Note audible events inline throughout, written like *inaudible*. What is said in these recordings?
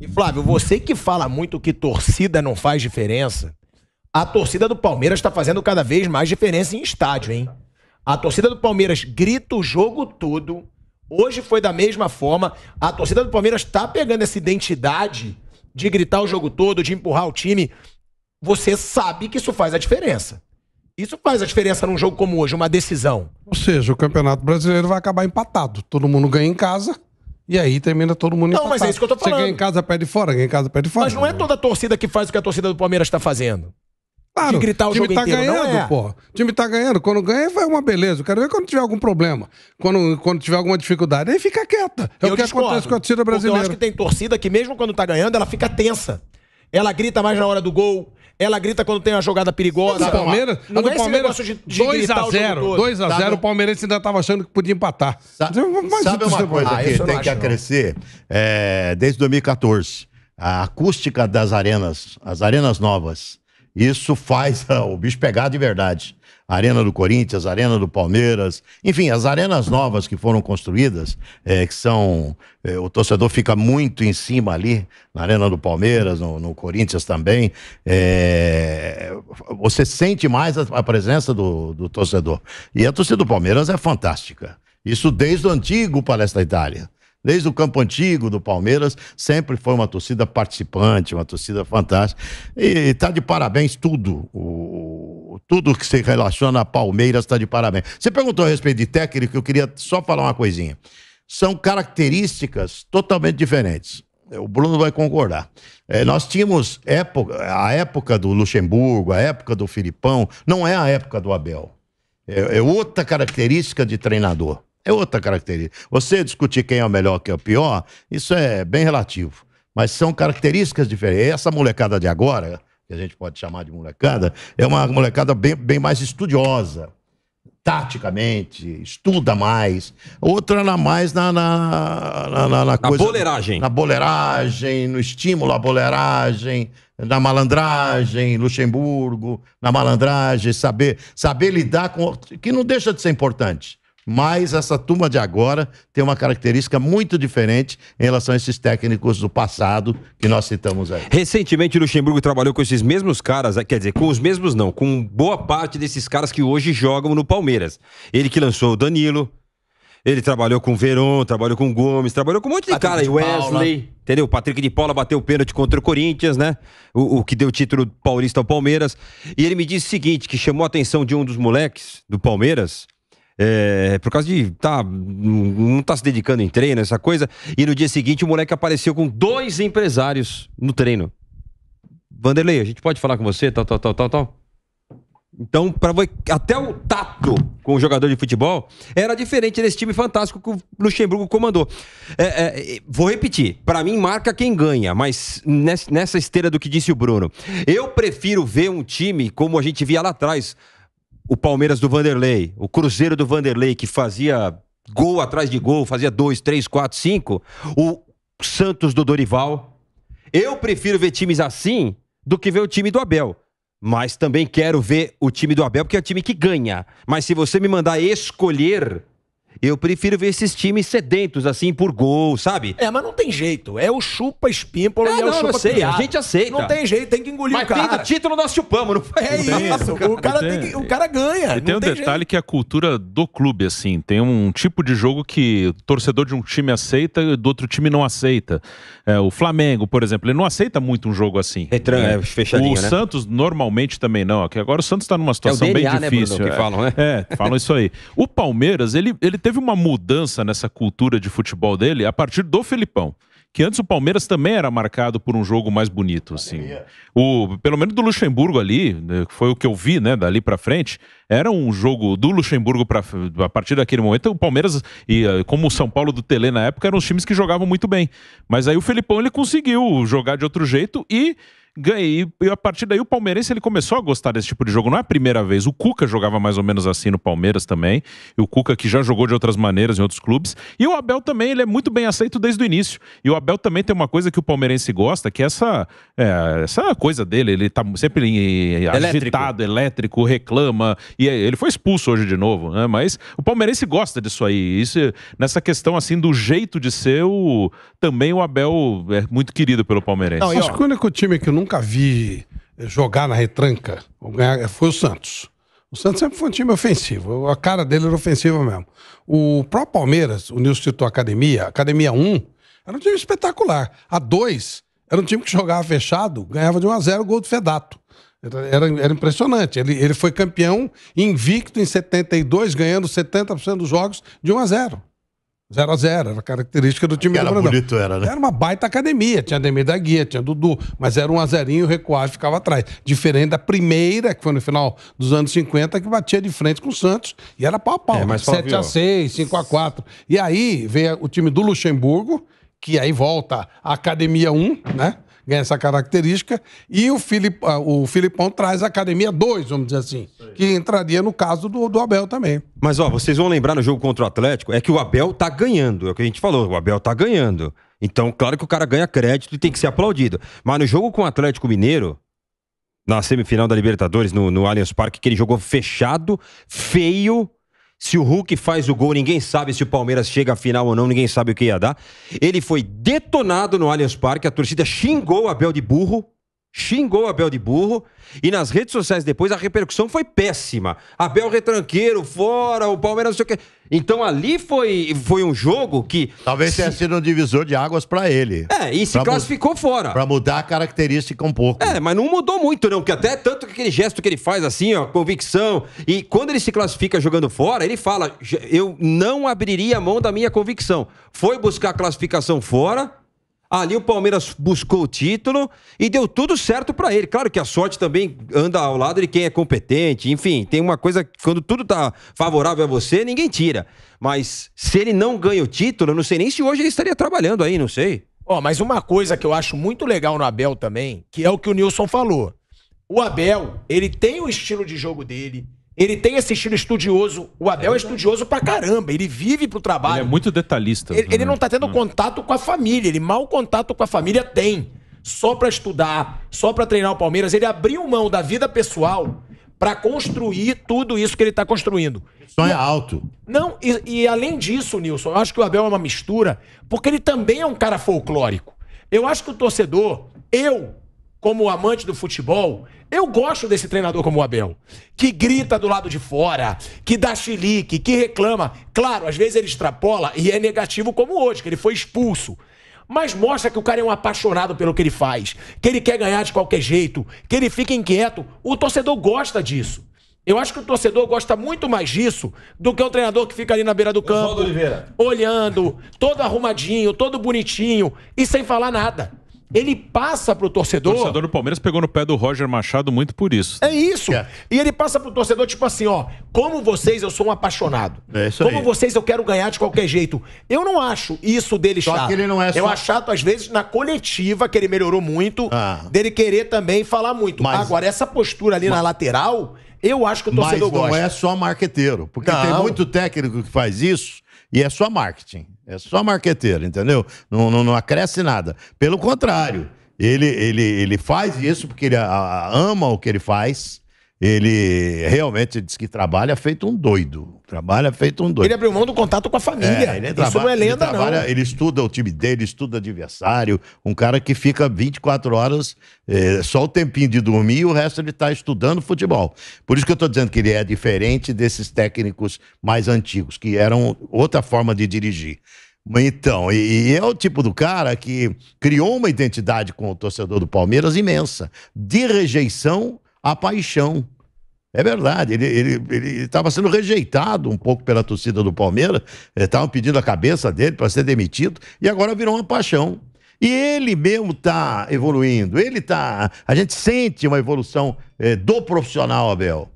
E Flávio, você que fala muito que torcida não faz diferença, a torcida do Palmeiras está fazendo cada vez mais diferença em estádio, hein? A torcida do Palmeiras grita o jogo todo. Hoje foi da mesma forma. A torcida do Palmeiras está pegando essa identidade de gritar o jogo todo, de empurrar o time. Você sabe que isso faz a diferença. Isso faz a diferença num jogo como hoje, uma decisão. Ou seja, o Campeonato Brasileiro vai acabar empatado. Todo mundo ganha em casa e aí termina todo mundo Não, empatado. mas é isso que eu tô falando. Você ganha em casa, perde fora, ganha em casa, perde fora. Mas não é toda a torcida que faz o que a torcida do Palmeiras tá fazendo. Claro, de gritar o, time jogo tá inteiro, ganhando, é. pô. O time tá ganhando. Quando ganha, vai uma beleza. Eu quero ver quando tiver algum problema. Quando, quando tiver alguma dificuldade, aí fica quieta. É eu o que discordo, acontece com a torcida brasileira. Eu acho que tem torcida que, mesmo quando tá ganhando, ela fica tensa. Ela grita mais na hora do gol, ela grita quando tem uma jogada perigosa. Palmeiras, não, é Palmeiras, de, 2 a 0 2 a 0 o Palmeiras ainda estava achando que podia empatar. Sa Mas sabe uma coisa ah, que tem que crescer. É, desde 2014, a acústica das arenas, as arenas novas, isso faz *laughs* o bicho pegar de verdade. Arena do Corinthians, Arena do Palmeiras, enfim, as arenas novas que foram construídas, é, que são. É, o torcedor fica muito em cima ali, na Arena do Palmeiras, no, no Corinthians também. É, você sente mais a, a presença do, do torcedor. E a torcida do Palmeiras é fantástica. Isso desde o antigo Palestra Itália. Desde o campo antigo do Palmeiras, sempre foi uma torcida participante, uma torcida fantástica. E está de parabéns tudo o, tudo que se relaciona a Palmeiras está de parabéns. Você perguntou a respeito de técnico, eu queria só falar uma coisinha. São características totalmente diferentes. O Bruno vai concordar. É, nós tínhamos época, a época do Luxemburgo, a época do Filipão, não é a época do Abel. É, é outra característica de treinador. É outra característica. Você discutir quem é o melhor, quem é o pior, isso é bem relativo. Mas são características diferentes. Essa molecada de agora, que a gente pode chamar de molecada, é uma molecada bem, bem mais estudiosa, taticamente, estuda mais. Outra na mais na, na, na, na, na coisa. Na boleiragem. Na boleiragem, no estímulo à boleiragem, na malandragem, Luxemburgo, na malandragem, saber, saber lidar com. que não deixa de ser importante. Mas essa turma de agora tem uma característica muito diferente em relação a esses técnicos do passado que nós citamos aí. Recentemente, Luxemburgo trabalhou com esses mesmos caras, quer dizer, com os mesmos não, com boa parte desses caras que hoje jogam no Palmeiras. Ele que lançou o Danilo, ele trabalhou com o Veron, trabalhou com o Gomes, trabalhou com um monte de Patrick cara aí. Wesley, Entendeu? entendeu? Patrick de Paula bateu o pênalti contra o Corinthians, né? O, o, que deu o título paulista ao Palmeiras. E ele me disse o seguinte: que chamou a atenção de um dos moleques do Palmeiras, é, por causa de. Tá, não tá se dedicando em treino, essa coisa. E no dia seguinte o moleque apareceu com dois empresários no treino. Vanderlei, a gente pode falar com você, tal, tal, tal, tal, tal. Então, para até o tato com o jogador de futebol era diferente desse time fantástico que o Luxemburgo comandou. É, é, vou repetir, para mim marca quem ganha, mas nessa esteira do que disse o Bruno, eu prefiro ver um time como a gente via lá atrás, o Palmeiras do Vanderlei, o Cruzeiro do Vanderlei, que fazia gol atrás de gol, fazia dois, três, quatro, cinco, o Santos do Dorival. Eu prefiro ver times assim do que ver o time do Abel. Mas também quero ver o time do Abel, porque é o time que ganha. Mas se você me mandar escolher, eu prefiro ver esses times sedentos, assim, por gol, sabe? É, mas não tem jeito. É o chupa espímpolo é, e é não, o chupa sei, A gente aceita. Não tem jeito, tem que engolir mas o cara. Mas título nós chupamos, não É isso, cara. o cara, tem, tem que, o cara ganha. E tem um tem detalhe jeito. que é a cultura do clube, assim. Tem um tipo de jogo que o torcedor de um time aceita e do outro time não aceita. É, o Flamengo, por exemplo, ele não aceita muito um jogo assim. Retran, é, é fechadinho, O né? Santos normalmente também não. Aqui agora o Santos tá numa é situação é DNA, bem difícil. Né, Bruno, é. falam, né? É, falam isso aí. O Palmeiras, ele, ele teve uma mudança nessa cultura de futebol dele a partir do Felipão. Que antes o Palmeiras também era marcado por um jogo mais bonito, assim. É. O, pelo menos do Luxemburgo ali, né, foi o que eu vi, né, dali para frente, era um jogo do Luxemburgo pra, a partir daquele momento. O Palmeiras, e eh, como o São Paulo do Tele na época, eram os times que jogavam muito bem. Mas aí o Felipão ele conseguiu jogar de outro jeito e ganhei. E a partir daí o palmeirense ele começou a gostar desse tipo de jogo. Não é a primeira vez. O Cuca jogava mais ou menos assim no Palmeiras também. E o Cuca que já jogou de outras maneiras em outros clubes. E o Abel também, ele é muito bem aceito desde o início. E o Abel também tem uma coisa que o palmeirense gosta, que é essa, é, essa coisa dele. Ele tá sempre agitado, elétrico, reclama. E é, ele foi expulso hoje de novo, né? Mas o palmeirense gosta disso aí. Isso, nessa questão assim do jeito de ser, o, também o Abel é muito querido pelo palmeirense. Não, eu acho que o único time que eu não nunca vi eh, jogar na retranca eh, foi o Santos. O Santos sempre foi um time ofensivo. A cara dele era ofensiva mesmo. O próprio Palmeiras, o Nilson citou a academia, academia 1, era um time espetacular. A 2 era um time que jogava fechado, ganhava de 1 a 0 o gol do Fedato. Era, era, impressionante. Ele, ele foi campeão invicto em 72, ganhando 70% dos jogos de 1 a 0. 0 a 0 era característica do time que do era bonito era, né? Era uma baita academia, tinha Ademir da Guia, tinha Dudu, mas era um a zerinho, o recuado ficava atrás. Diferente da primeira, que foi no final dos anos 50, que batia de frente com o Santos e era pau a pau, é, né? 7 viu? a 6, 5 a 4. E aí veio o time do Luxemburgo, que aí volta a Academia 1, né? ganha essa característica. E o, Filip, ah, o Filipão traz a Academia 2, vamos dizer assim, que entraria no caso do, do Abel também. Mas, ó, vocês vão lembrar no jogo contra o Atlético, é que o Abel tá ganhando, é o que a gente falou, o Abel tá ganhando. Então, claro que o cara ganha crédito e tem que ser aplaudido. Mas no jogo com o Atlético Mineiro, na semifinal da Libertadores, no, no Allianz Parque, que ele jogou fechado, feio, se o Hulk faz o gol, ninguém sabe se o Palmeiras chega à final ou não, ninguém sabe o que ia dar. Ele foi detonado no Allianz Parque, a torcida xingou o Abel de burro, xingou Abel de burro e nas redes sociais depois a repercussão foi péssima. Abel retranqueiro, fora, o Palmeiras não sei o quê. Então ali foi, foi um jogo que. Talvez se... tenha sido um divisor de águas para ele. É, e se pra classificou mu... fora. Para mudar a característica um pouco. É, mas não mudou muito, não, porque até tanto que aquele gesto que ele faz assim, ó, convicção. E quando ele se classifica jogando fora, ele fala: eu não abriria a mão da minha convicção. Foi buscar a classificação fora Ali o Palmeiras buscou o título e deu tudo certo para ele. Claro que a sorte também anda ao lado de quem é competente. Enfim, tem uma coisa que quando tudo tá favorável a você, ninguém tira. Mas se ele não ganha o título, eu não sei nem se hoje ele estaria trabalhando aí, não sei. Ó, oh, mas uma coisa que eu acho muito legal no Abel também, que é o que o Nilson falou. O Abel, ele tem o estilo de jogo dele, ele tem esse estilo estudioso. O Abel é, é estudioso pra caramba. Ele vive pro trabalho. Ele é muito detalhista. Ele, ele né? não tá tendo hum. contato com a família. Ele mal contato com a família tem. Só pra estudar, só pra treinar o Palmeiras. Ele abriu mão da vida pessoal para construir tudo isso que ele tá construindo. Sonha é alto. Não, e, e além disso, Nilson, eu acho que o Abel é uma mistura, porque ele também é um cara folclórico. Eu acho que o torcedor, eu, como amante do futebol, eu gosto desse treinador como o Abel, que grita do lado de fora, que dá chilique, que reclama. Claro, às vezes ele extrapola e é negativo como hoje, que ele foi expulso. Mas mostra que o cara é um apaixonado pelo que ele faz, que ele quer ganhar de qualquer jeito, que ele fica inquieto. O torcedor gosta disso. Eu acho que o torcedor gosta muito mais disso do que um treinador que fica ali na beira do campo, olhando, todo arrumadinho, todo bonitinho e sem falar nada ele passa pro torcedor. O torcedor do Palmeiras pegou no pé do Roger Machado muito por isso. É isso. É. E ele passa pro torcedor, tipo assim: ó, como vocês, eu sou um apaixonado. É isso como aí. vocês, eu quero ganhar de qualquer jeito. Eu não acho isso dele só chato. Que ele não é só... Eu acho chato, às vezes, na coletiva, que ele melhorou muito, ah. dele querer também falar muito. Mas... Agora, essa postura ali Mas... na lateral, eu acho que o torcedor Mas não gosta. é só marqueteiro. Porque não. tem muito técnico que faz isso e é só marketing. É só marqueteiro, entendeu? Não, não, não acresce nada. Pelo contrário, ele, ele, ele faz isso porque ele a, ama o que ele faz ele realmente diz que trabalha feito um doido. Trabalha feito um doido. Ele abriu mão do contato com a família. É, ele Isso não é lenda, ele trabalha, não. Ele estuda o time dele, estuda adversário. Um cara que fica 24 horas, é, só o tempinho de dormir e o resto ele está estudando futebol. Por isso que eu estou dizendo que ele é diferente desses técnicos mais antigos, que eram outra forma de dirigir. Então, e, é o tipo do cara que criou uma identidade com o torcedor do Palmeiras imensa, de rejeição à paixão. É verdade, ele estava sendo rejeitado um pouco pela torcida do Palmeiras, estavam eh, pedindo a cabeça dele para ser demitido, e agora virou uma paixão. E ele mesmo está evoluindo, ele está. A gente sente uma evolução é, do profissional, Abel.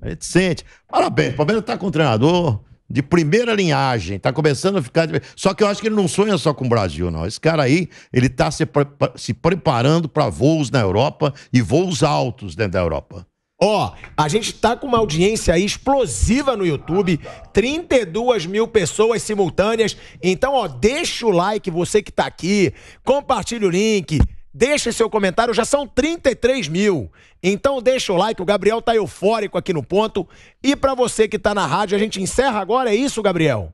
A gente sente. Parabéns, o Palmeiras está com um treinador de primeira linhagem, está começando a ficar. Só que eu acho que ele não sonha só com o Brasil, não. Esse cara aí, ele está se, pre... se preparando para voos na Europa e voos altos dentro da Europa. Ó, a gente tá com uma audiência aí explosiva no YouTube, 32 mil pessoas simultâneas. Então, ó, deixa o like, você que tá aqui, compartilha o link, deixa seu comentário, já são 33 mil. Então, deixa o like, o Gabriel tá eufórico aqui no ponto. E para você que tá na rádio, a gente encerra agora, é isso, Gabriel?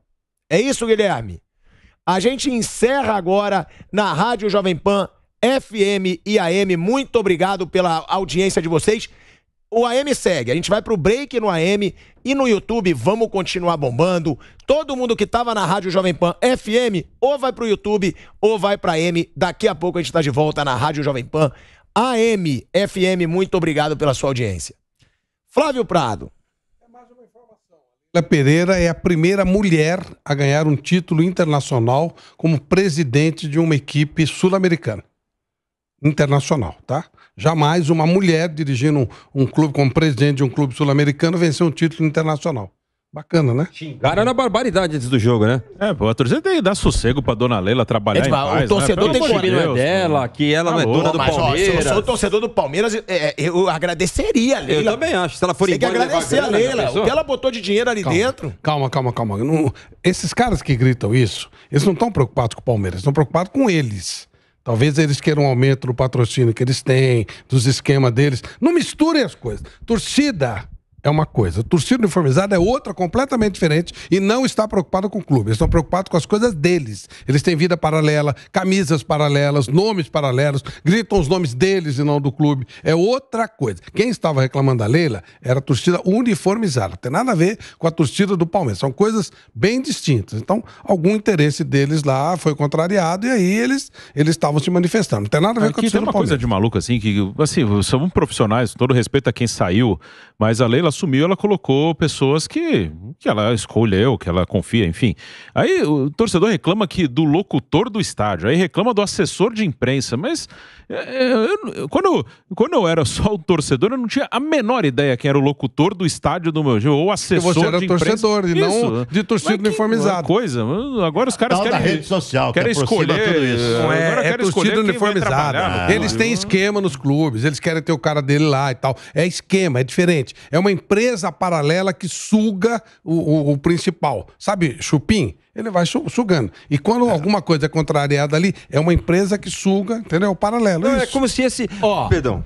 É isso, Guilherme? A gente encerra agora na Rádio Jovem Pan, FM e AM. Muito obrigado pela audiência de vocês. O AM segue. A gente vai pro break no AM e no YouTube vamos continuar bombando. Todo mundo que tava na Rádio Jovem Pan FM ou vai pro YouTube ou vai pra AM. Daqui a pouco a gente tá de volta na Rádio Jovem Pan AM FM. Muito obrigado pela sua audiência. Flávio Prado. É a Pereira é a primeira mulher a ganhar um título internacional como presidente de uma equipe sul-americana. Internacional, tá? Jamais uma mulher dirigindo um, um clube, como presidente de um clube sul-americano, vencer um título internacional. Bacana, né? Cara, era barbaridade antes do jogo, né? É, pô, a torcida tem que dar sossego pra dona Leila trabalhar é, tipo, em paz, O né? torcedor né? tem que de Deus, dela, que ela não é tá dona do mas, Palmeiras. Ó, se eu sou torcedor do Palmeiras, é, é, eu agradeceria a Leila. Eu também acho. Se ela for tem embora, que agradecer a Leila. Né, o que ela botou de dinheiro ali calma, dentro. Calma, calma, calma. Não, esses caras que gritam isso, eles não estão preocupados com o Palmeiras, estão preocupados com eles. Talvez eles queiram um aumento do patrocínio que eles têm, dos esquemas deles. Não misturem as coisas. Torcida é uma coisa, torcida uniformizada é outra completamente diferente e não está preocupado com o clube. Eles estão preocupados com as coisas deles. Eles têm vida paralela, camisas paralelas, nomes paralelos, gritam os nomes deles e não do clube. É outra coisa. Quem estava reclamando da Leila era a torcida uniformizada. Não tem nada a ver com a torcida do Palmeiras. São coisas bem distintas. Então, algum interesse deles lá foi contrariado e aí eles eles estavam se manifestando. Não tem nada a ver Aqui com a torcida tem uma do Palmeiras. coisa de maluco assim que assim, somos profissionais, todo respeito a quem saiu, mas a Leila assumiu, ela colocou pessoas que, que ela escolheu, que ela confia, enfim. Aí o torcedor reclama que do locutor do estádio, aí reclama do assessor de imprensa, mas é, é, eu, eu, quando, quando eu era só o torcedor, eu não tinha a menor ideia quem era o locutor do estádio do meu jogo, ou assessor você era de imprensa. torcedor e não de torcida uniformizada. Coisa, agora os caras Tal querem... da rede social, querem que escolher, tudo isso. É, não é, agora é torcida uniformizada. Eles né? têm esquema nos clubes, eles querem ter o cara dele lá e tal. É esquema, é diferente. É uma empresa paralela que suga o, o, o principal. Sabe, chupim? Ele vai sugando. E quando é. alguma coisa é contrariada ali, é uma empresa que suga, entendeu? O paralelo. Não, é como se esse. Ó. Oh. Perdão.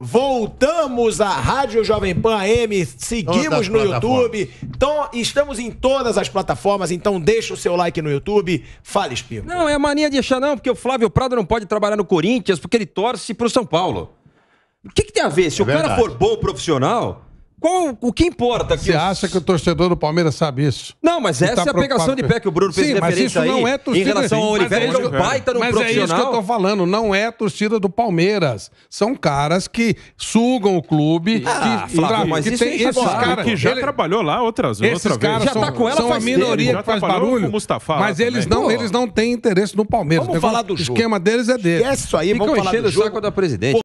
Voltamos à Rádio Jovem Pan AM, seguimos no YouTube, então, estamos em todas as plataformas, então deixa o seu like no YouTube, fala Espírito. Não, é mania de achar não, porque o Flávio Prado não pode trabalhar no Corinthians porque ele torce pro São Paulo. O que, que tem a ver? Se é o cara for bom profissional, qual, o que importa? Que Você os... acha que o torcedor do Palmeiras sabe isso? Não, mas tá essa tá é a pegação de pé que o Bruno fez Sim, referência mas isso aí. Não é torcida em relação ao assim. Oliveira, ele é um baita no mas profissional. Mas é isso que eu tô falando, não é torcida do Palmeiras. São caras que sugam o clube, ah, que, Flávio, que, mas que isso é tem é esses caras que já ele, trabalhou lá outras vezes. Esses outra caras são, já tá com ela são a minoria que faz barulho. Mustafa, mas eles não, eles não têm interesse no Palmeiras. Vamos falar do jogo. O esquema deles é dele. É isso aí, vamos falar do jogo. da presidente.